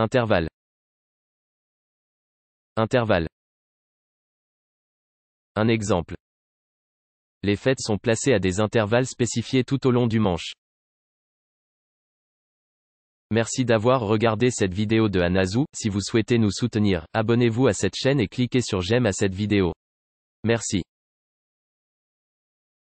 Intervalle. Intervalle. Un exemple. Les fêtes sont placées à des intervalles spécifiés tout au long du manche. Merci d'avoir regardé cette vidéo de Anazou, si vous souhaitez nous soutenir, abonnez-vous à cette chaîne et cliquez sur j'aime à cette vidéo. Merci.